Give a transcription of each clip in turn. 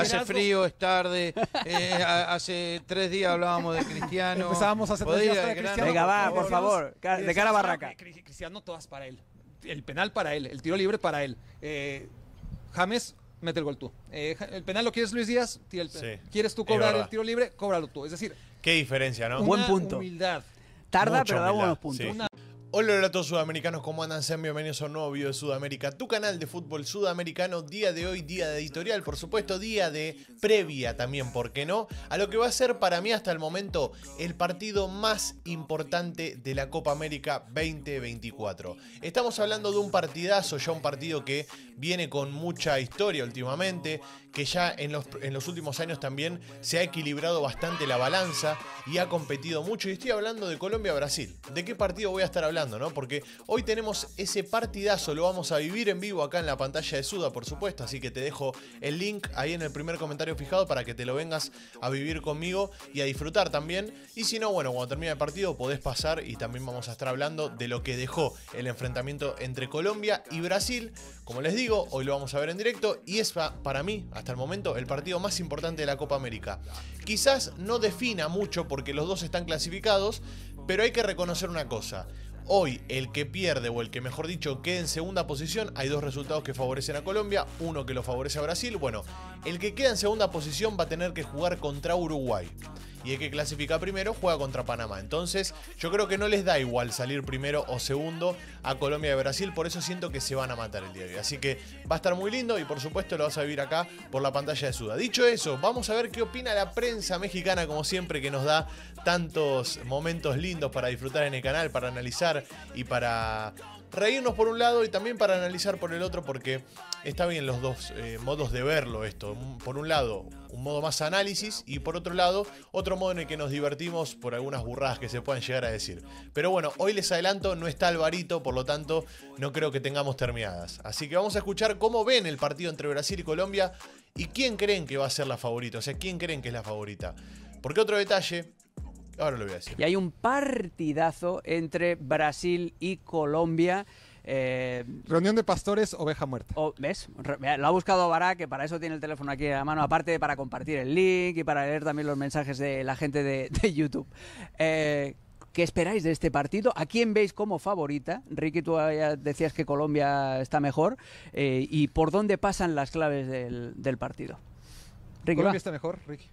Hace frío, es tarde. Eh, hace tres días hablábamos de Cristiano. Empezábamos hace tres días. De Cristiano, Venga, va, por favor. De cara a Barraca. Cristiano, todas para él. El penal para él. El tiro libre para él. Eh, James, mete el gol tú. Eh, el penal lo quieres Luis Díaz. Tira el penal. ¿Quieres tú cobrar el tiro libre? Cóbralo tú. Es decir. Qué diferencia, ¿no? Buen punto. Humildad. Tarda, pero da buenos puntos. Hola, a todos sudamericanos, ¿cómo andan? Sean bienvenidos a un nuevo video de Sudamérica, tu canal de fútbol sudamericano, día de hoy, día de editorial, por supuesto, día de previa también, ¿por qué no? A lo que va a ser para mí hasta el momento el partido más importante de la Copa América 2024. Estamos hablando de un partidazo, ya un partido que viene con mucha historia últimamente, que ya en los, en los últimos años también se ha equilibrado bastante la balanza y ha competido mucho. Y estoy hablando de Colombia-Brasil. ¿De qué partido voy a estar hablando? ¿no? Porque hoy tenemos ese partidazo, lo vamos a vivir en vivo acá en la pantalla de Suda, por supuesto, así que te dejo el link ahí en el primer comentario fijado para que te lo vengas a vivir conmigo y a disfrutar también. Y si no, bueno, cuando termine el partido podés pasar y también vamos a estar hablando de lo que dejó el enfrentamiento entre Colombia y Brasil. Como les digo, hoy lo vamos a ver en directo y es para mí, hasta el momento, el partido más importante de la Copa América. Quizás no defina mucho porque los dos están clasificados, pero hay que reconocer una cosa. Hoy el que pierde o el que mejor dicho quede en segunda posición, hay dos resultados que favorecen a Colombia, uno que lo favorece a Brasil, bueno, el que queda en segunda posición va a tener que jugar contra Uruguay y el que clasifica primero juega contra Panamá. Entonces, yo creo que no les da igual salir primero o segundo a Colombia y Brasil, por eso siento que se van a matar el día de hoy. Así que va a estar muy lindo y por supuesto lo vas a vivir acá por la pantalla de Suda. Dicho eso, vamos a ver qué opina la prensa mexicana, como siempre, que nos da tantos momentos lindos para disfrutar en el canal, para analizar y para reírnos por un lado y también para analizar por el otro, porque está bien los dos eh, modos de verlo esto. Por un lado, un modo más análisis y por otro lado, otro modo en el que nos divertimos por algunas burradas que se puedan llegar a decir. Pero bueno, hoy les adelanto, no está Alvarito, por lo tanto, no creo que tengamos terminadas. Así que vamos a escuchar cómo ven el partido entre Brasil y Colombia y quién creen que va a ser la favorita, o sea, quién creen que es la favorita. Porque otro detalle y hay un partidazo entre Brasil y Colombia. Eh, Reunión de pastores, oveja muerta. ¿Ves? Lo ha buscado Barak, que para eso tiene el teléfono aquí a la mano, aparte para compartir el link y para leer también los mensajes de la gente de, YouTube. Eh, ¿Qué esperáis de este partido? ¿A quién veis como favorita? Ricky, tú decías que Colombia está mejor. Eh, ¿Y por dónde pasan las claves del, partido? Colombia está mejor, Ricky.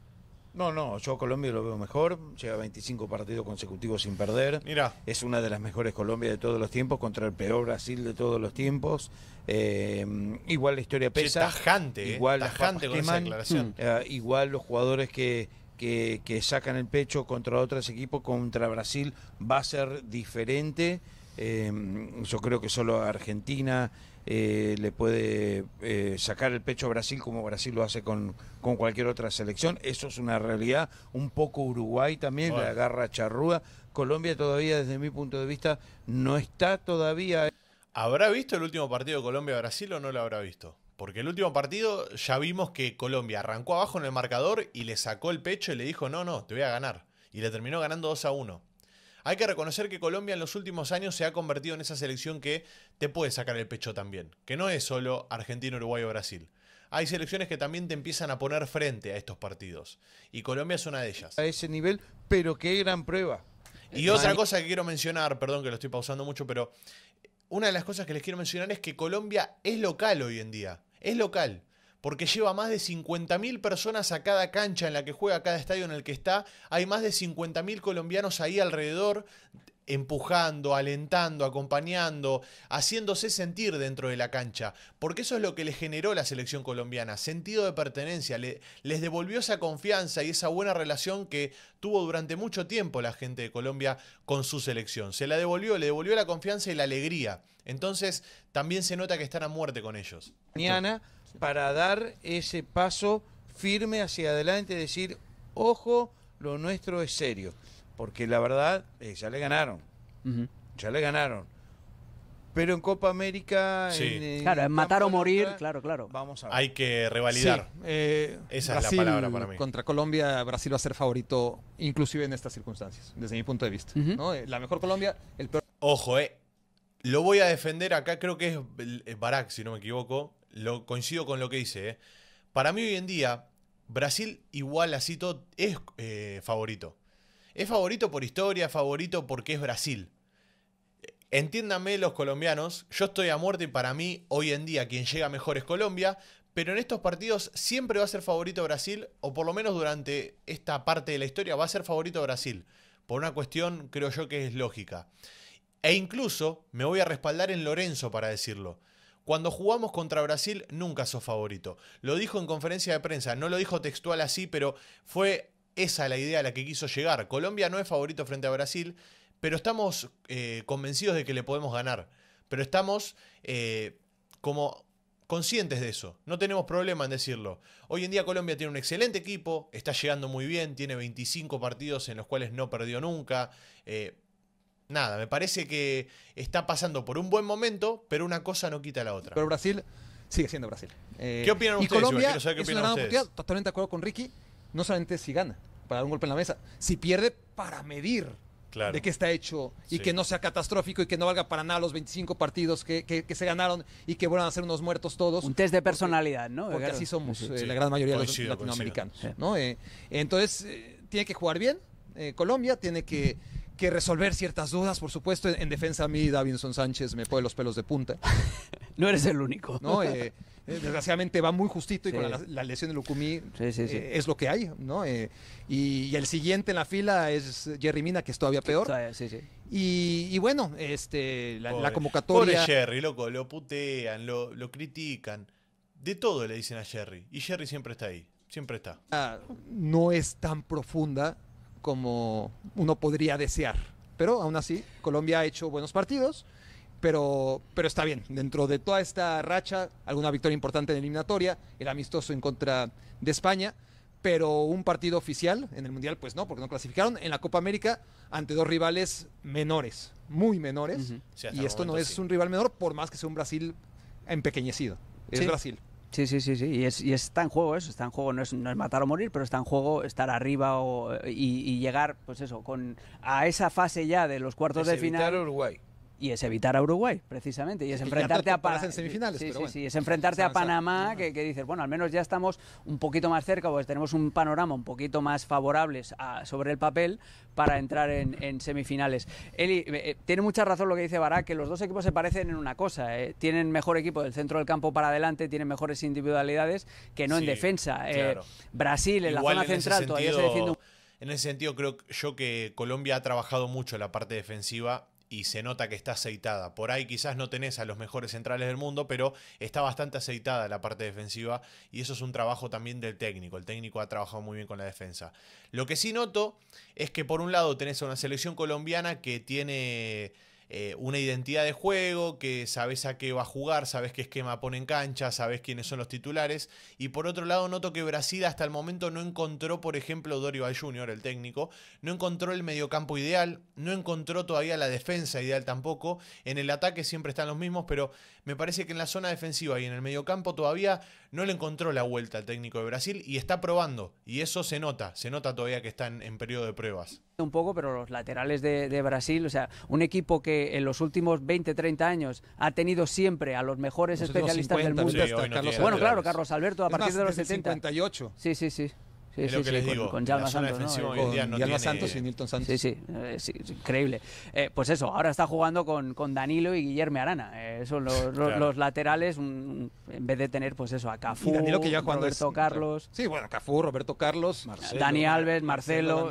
No, no, yo Colombia lo veo mejor, lleva 25 partidos consecutivos sin perder. Mira. Es una de las mejores Colombia de todos los tiempos contra el peor Brasil de todos los tiempos. Eh, igual la historia pesa. tajante, eh, igual tajante declaración. Mm. Eh, igual los jugadores que, que, sacan el pecho contra otros equipos, contra Brasil, va a ser diferente. yo creo que solo Argentina eh, le puede eh, sacar el pecho a Brasil como Brasil lo hace con, con, cualquier otra selección. Eso es una realidad. Un poco Uruguay también la garra agarra charrúa. Colombia todavía, desde mi punto de vista, no está todavía. ¿Habrá visto el último partido de Colombia-Brasil o no lo habrá visto? Porque el último partido ya vimos que Colombia arrancó abajo en el marcador y le sacó el pecho y le dijo, no, no, te voy a ganar. Y le terminó ganando 2 a 1. Hay que reconocer que Colombia en los últimos años se ha convertido en esa selección que te puede sacar el pecho también, que no es solo Argentina, Uruguay o Brasil. Hay selecciones que también te empiezan a poner frente a estos partidos. Y Colombia es una de ellas. A ese nivel, pero qué gran prueba. Y otra cosa que quiero mencionar, perdón que lo estoy pausando mucho, pero una de las cosas que les quiero mencionar es que Colombia es local hoy en día. Es local porque lleva más de 50.000 personas a cada cancha en la que juega, a cada estadio en el que está. Hay más de 50.000 colombianos ahí alrededor, empujando, alentando, acompañando, haciéndose sentir dentro de la cancha, porque eso es lo que le generó la selección colombiana, sentido de pertenencia, les devolvió esa confianza y esa buena relación que tuvo durante mucho tiempo la gente de Colombia con su selección, se la devolvió, le devolvió la confianza y la alegría, entonces también se nota que están a muerte con ellos. Mañana para dar ese paso firme hacia adelante, decir, ojo, lo nuestro es serio, porque la verdad, eh, ya le ganaron, ya le ganaron. Pero en Copa América... En, eh, claro, en matar o morir, claro, claro. Vamos a Hay que revalidar. Eh, Esa es la palabra para mí. Contra Colombia, Brasil va a ser favorito, inclusive en estas circunstancias, desde mi punto de vista. ¿no? La mejor Colombia, el peor... Ojo, eh. Lo voy a defender acá, creo que es Barack, si no me equivoco lo coincido con lo que dice. ¿eh? Para mí hoy en día, Brasil igual así todo es eh, favorito. Es favorito por historia, favorito porque es Brasil. Entiéndanme los colombianos, yo estoy a muerte y para mí hoy en día quien llega mejor es Colombia, pero en estos partidos siempre va a ser favorito Brasil, o por lo menos durante esta parte de la historia va a ser favorito Brasil, por una cuestión creo yo que es lógica. E incluso me voy a respaldar en Lorenzo para decirlo. Cuando jugamos contra Brasil nunca sos favorito. Lo dijo en conferencia de prensa, no lo dijo textual así, pero fue esa la idea a la que quiso llegar. Colombia no es favorito frente a Brasil, pero estamos eh, convencidos de que le podemos ganar. Pero estamos eh, como conscientes de eso. No tenemos problema en decirlo. Hoy en día Colombia tiene un excelente equipo, está llegando muy bien, tiene 25 partidos en los cuales no perdió nunca. Eh, nada, me parece que está pasando por un buen momento, pero una cosa no quita la otra. Pero Brasil sigue siendo Brasil. Eh, ¿Qué opinan y ustedes? Colombia totalmente de acuerdo con Ricky, no solamente si gana, para dar un golpe en la mesa, si pierde para medir. de qué está hecho y que no sea catastrófico y que no valga para nada los 25 partidos que, que, se ganaron y que vuelvan a ser unos muertos todos. Un test de personalidad, ¿no? Porque así somos eh, la gran mayoría de los latinoamericanos. ¿no? Eh, entonces, tiene que jugar bien Colombia, tiene que que resolver ciertas dudas, por supuesto. En, defensa a mí, Davinson Sánchez me pone los pelos de punta. no eres el único. Eh, eh, desgraciadamente va muy justito y con la, lesión de Lukumi eh, es lo que hay, ¿no? y, el siguiente en la fila es Jerry Mina, que es todavía peor. Y, bueno, este, la, convocatoria... Pobre Jerry, loco, lo putean, lo, critican. De todo le dicen a Jerry. Y Jerry siempre está ahí, siempre está. Ah, no es tan profunda como uno podría desear. Pero aún así, Colombia ha hecho buenos partidos, pero, pero está bien. Dentro de toda esta racha, alguna victoria importante en eliminatoria, el amistoso en contra de España, pero un partido oficial en el Mundial, pues no, porque no clasificaron. En la Copa América, ante dos rivales menores, muy menores. y esto no es un rival menor, por más que sea un Brasil empequeñecido. Es Brasil. Sí, sí, sí, sí. Y, es, y, está en juego eso, está en juego, no es, no es, matar o morir, pero está en juego estar arriba o, y, llegar, pues eso, con, a esa fase ya de los cuartos de final. Uruguay y es evitar a Uruguay, precisamente, y es enfrentarte a Panamá. es enfrentarte a Panamá, que, dices, bueno, al menos ya estamos un poquito más cerca, porque tenemos un panorama un poquito más favorable sobre el papel para entrar en, semifinales. Eli, eh, eh, tiene mucha razón lo que dice Barak, que los dos equipos se parecen en una cosa, eh, tienen mejor equipo del centro del campo para adelante, tienen mejores individualidades que no en defensa. Brasil en la zona central todavía se en ese sentido, creo yo que Colombia ha trabajado mucho la parte defensiva y se nota que está aceitada. Por ahí quizás no tenés a los mejores centrales del mundo, pero está bastante aceitada la parte defensiva y eso es un trabajo también del técnico. El técnico ha trabajado muy bien con la defensa. Lo que sí noto es que por un lado tenés a una selección colombiana que tiene eh, una identidad de juego, que sabes a qué va a jugar, sabes qué esquema pone en cancha, sabes quiénes son los titulares. Y por otro lado, noto que Brasil hasta el momento no encontró, por ejemplo, Dorival Junior, el técnico, no encontró el mediocampo ideal, no encontró todavía la defensa ideal tampoco. En el ataque siempre están los mismos, pero me parece que en la zona defensiva y en el mediocampo todavía no le encontró la vuelta al técnico de Brasil y está probando. Y eso se nota, se nota todavía que están en periodo de pruebas un poco, pero los laterales de, Brasil, o sea, un equipo que en los últimos 20, 30 años ha tenido siempre a los mejores especialistas del mundo. bueno, claro, Carlos Alberto, a partir de los 70. Sí, sí, sí. Sí, sí, con, Santos. con Santos y Nilton Santos. Sí, sí, eh, increíble. Eh, pues eso, ahora está jugando con, con Danilo y Guillermo Arana. Eh, son los, laterales, en vez de tener, pues eso, a Cafú, que Roberto Carlos. Sí, bueno, Cafú, Roberto Carlos, Marcelo, Dani Alves, Marcelo,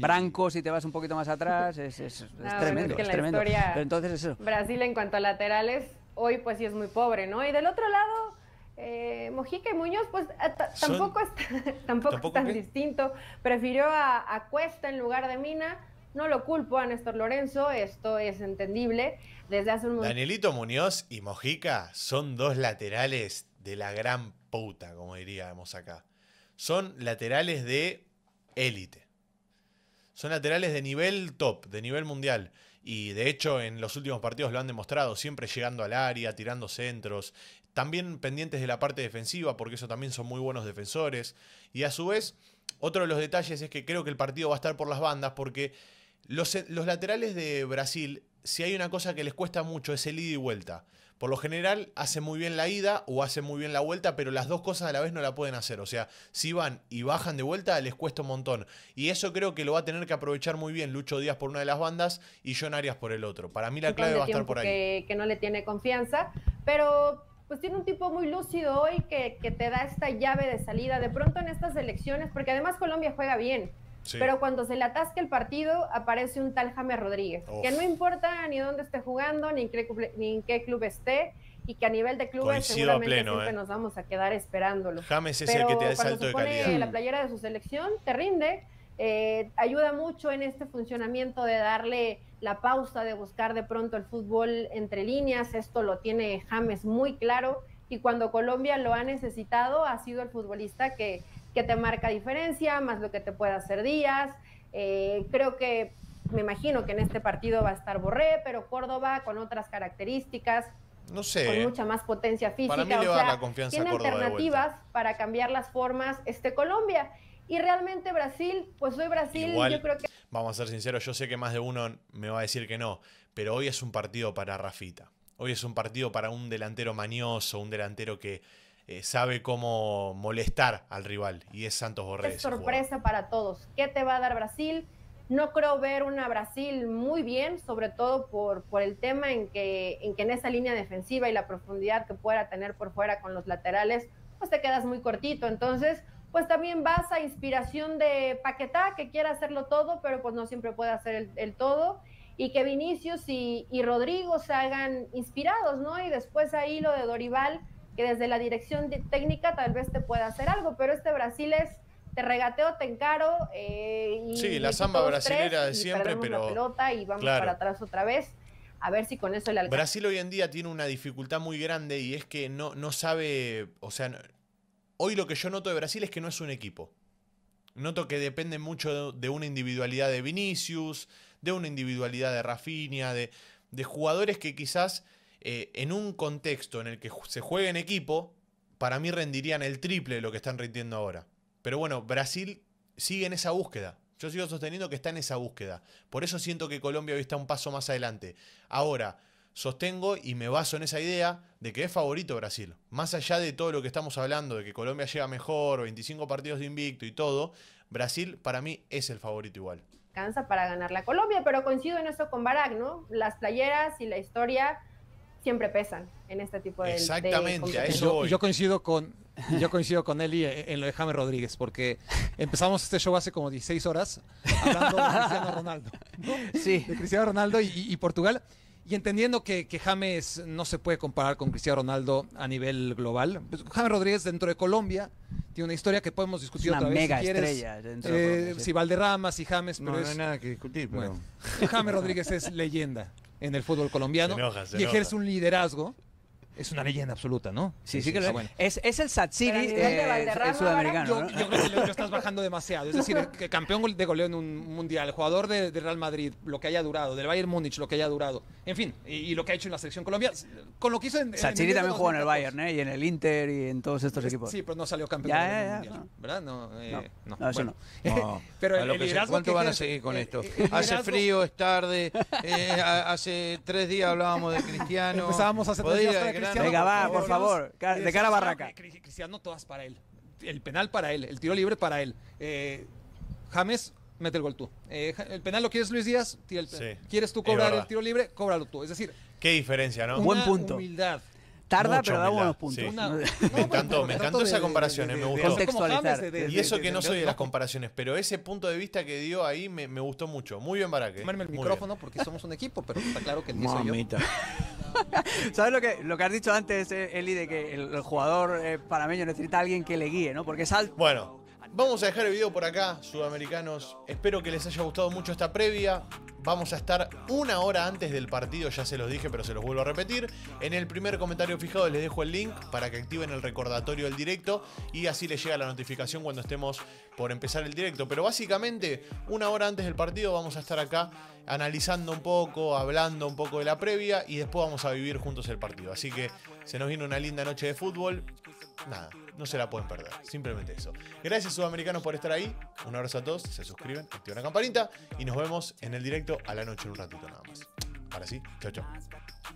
Branco, si te vas un poquito más atrás, es, es tremendo. es tremendo. entonces eso. Brasil, en cuanto a laterales, hoy pues sí es muy pobre, ¿no? Y del otro lado eh, Mojica y Muñoz, pues eh, tampoco, es, tampoco, tan distinto. Prefirió a, Cuesta en lugar de Mina. No lo culpo a Néstor Lorenzo, esto es entendible. Desde hace un Danielito Muñoz y Mojica son dos laterales de la gran puta, como diríamos acá. Son laterales de élite. Son laterales de nivel top, de nivel mundial. Y de hecho en los últimos partidos lo han demostrado, siempre llegando al área, tirando centros, también pendientes de la parte defensiva, porque eso también son muy buenos defensores. Y a su vez, otro de los detalles es que creo que el partido va a estar por las bandas, porque los, los laterales de Brasil, si hay una cosa que les cuesta mucho, es el ida y vuelta. Por lo general, hace muy bien la ida o hace muy bien la vuelta, pero las dos cosas a la vez no la pueden hacer. O sea, si van y bajan de vuelta, les cuesta un montón. Y eso creo que lo va a tener que aprovechar muy bien Lucho Díaz por una de las bandas y John Arias por el otro. Para mí la clave va a estar por ahí. Que, que no le tiene confianza, pero pues tiene un tipo muy lúcido hoy que, te da esta llave de salida. De pronto en estas elecciones, porque además Colombia juega bien, pero cuando se le atasca el partido aparece un tal James Rodríguez, que no importa ni dónde esté jugando, ni en qué, ni qué club esté, y que a nivel de club. Coincido seguramente siempre eh. nos vamos a quedar esperándolo. James es el que te da el salto de calidad. la playera de su selección, te rinde, eh, ayuda mucho en este funcionamiento de darle la pausa de buscar de pronto el fútbol entre líneas, esto lo tiene James muy claro y cuando Colombia lo ha necesitado ha sido el futbolista que, te marca diferencia, más lo que te puede hacer días. Eh, creo que me imagino que en este partido va a estar Borré, pero Córdoba con otras características, no sé. Con ¿eh? mucha más potencia física. o tiene alternativas para cambiar las formas este Colombia. Y realmente Brasil, pues soy Brasil, yo creo que vamos a ser sinceros, yo sé que más de uno me va a decir que no, pero hoy es un partido para Rafita. Hoy es un partido para un delantero mañoso, un delantero que eh, sabe cómo molestar al rival, y es Santos Borré. Es sorpresa para todos. ¿Qué te va a dar Brasil? No creo ver una Brasil muy bien, sobre todo por, por el tema en que, en que en esa línea defensiva y la profundidad que pueda tener por fuera con los laterales, pues te quedas muy cortito. Entonces, pues también vas a inspiración de Paquetá, que quiere hacerlo todo, pero pues no siempre puede hacer el, todo, y que Vinicius y, Rodrigo se hagan inspirados, ¿no? Y después ahí lo de Dorival, que desde la dirección técnica tal vez te pueda hacer algo, pero este Brasil es te regateo, te encaro. Eh, y sí, la samba brasilera de siempre, pero. La pelota y vamos para atrás otra vez. A ver si con eso le Brasil hoy en día tiene una dificultad muy grande y es que no, no sabe, o sea, Hoy lo que yo noto de Brasil es que no es un equipo. Noto que depende mucho de una individualidad de Vinicius, de una individualidad de Rafinha, de, jugadores que quizás eh, en un contexto en el que se juegue en equipo, para mí rendirían el triple de lo que están rindiendo ahora. Pero bueno, Brasil sigue en esa búsqueda. Yo sigo sosteniendo que está en esa búsqueda. Por eso siento que Colombia hoy está un paso más adelante. Ahora, sostengo y me baso en esa idea de que es favorito Brasil. Más allá de todo lo que estamos hablando, de que Colombia llega mejor, 25 partidos de invicto y todo, Brasil para mí es el favorito igual. Cansa para ganar la Colombia, pero coincido en eso con Barack, ¿no? Las playeras y la historia siempre pesan en este tipo de Exactamente, a eso voy. Yo, coincido con yo coincido con Eli en lo de James Rodríguez porque empezamos este show hace como 16 horas hablando de Cristiano Ronaldo. Sí. De Cristiano Ronaldo y Portugal. Y entendiendo que, que, James no se puede comparar con Cristiano Ronaldo a nivel global, pues James Rodríguez dentro de Colombia tiene una historia que podemos discutir otra vez. si estrella dentro de Colombia, eh, Si Valderrama, si James, pero no, es, hay nada que discutir. Pero... James Rodríguez es leyenda en el fútbol colombiano y ejerce un liderazgo es una leyenda absoluta, ¿no? Sí, sí, que lo es. es. el Satsiri eh, sudamericano. Yo, creo que lo, estás bajando demasiado. Es decir, campeón de goleo en un mundial, jugador de, Real Madrid, lo que haya durado, del Bayern Múnich, lo que haya durado. En fin, y, lo que ha hecho en la selección Colombia, con lo que hizo en. Satsiri también jugó en el Bayern, ¿eh? Y en el Inter y en todos estos equipos. Sí, pero no salió campeón. del ya, mundial, ¿Verdad? Eh, no, no, eso no. pero ¿Cuánto van a seguir con eh, esto? Hace frío, es tarde. Eh, hace tres días hablábamos de Cristiano. estábamos hace tres días Venga, por favor, de cara a Barraca. Cristiano, todas para él. El penal para él, el tiro libre para él. Eh, James, mete el gol tú. Eh, el penal lo quieres Luis Díaz, tira el penal. ¿Quieres tú cobrar el tiro libre? Cóbralo tú. Es decir, qué diferencia, ¿no? Buen punto. Humildad. Tarda, pero da buenos puntos. me encantó, me encantó esa comparación, eh, me gustó. y eso que no soy de las comparaciones, pero ese punto de vista que dio ahí me, gustó mucho. Muy bien, Baraque. Tomarme el micrófono porque somos un equipo, pero está claro que el ¿Sabes lo que, lo que has dicho antes, eh, Eli, de que el, jugador eh, panameño necesita alguien que le guíe, ¿no? Porque es Bueno, vamos a dejar el video por acá, sudamericanos. Espero que les haya gustado mucho esta previa. Vamos a estar una hora antes del partido, ya se los dije, pero se los vuelvo a repetir. En el primer comentario fijado les dejo el link para que activen el recordatorio del directo y así les llega la notificación cuando estemos por empezar el directo. Pero básicamente, una hora antes del partido vamos a estar acá analizando un poco, hablando un poco de la previa y después vamos a vivir juntos el partido. Así que se nos viene una linda noche de fútbol. Nada, no se la pueden perder. Simplemente eso. Gracias sudamericanos por estar ahí. Un abrazo a todos. Se suscriben, activan la campanita y nos vemos en el directo a la noche en un ratito nada más. Ahora sí, chao, chao.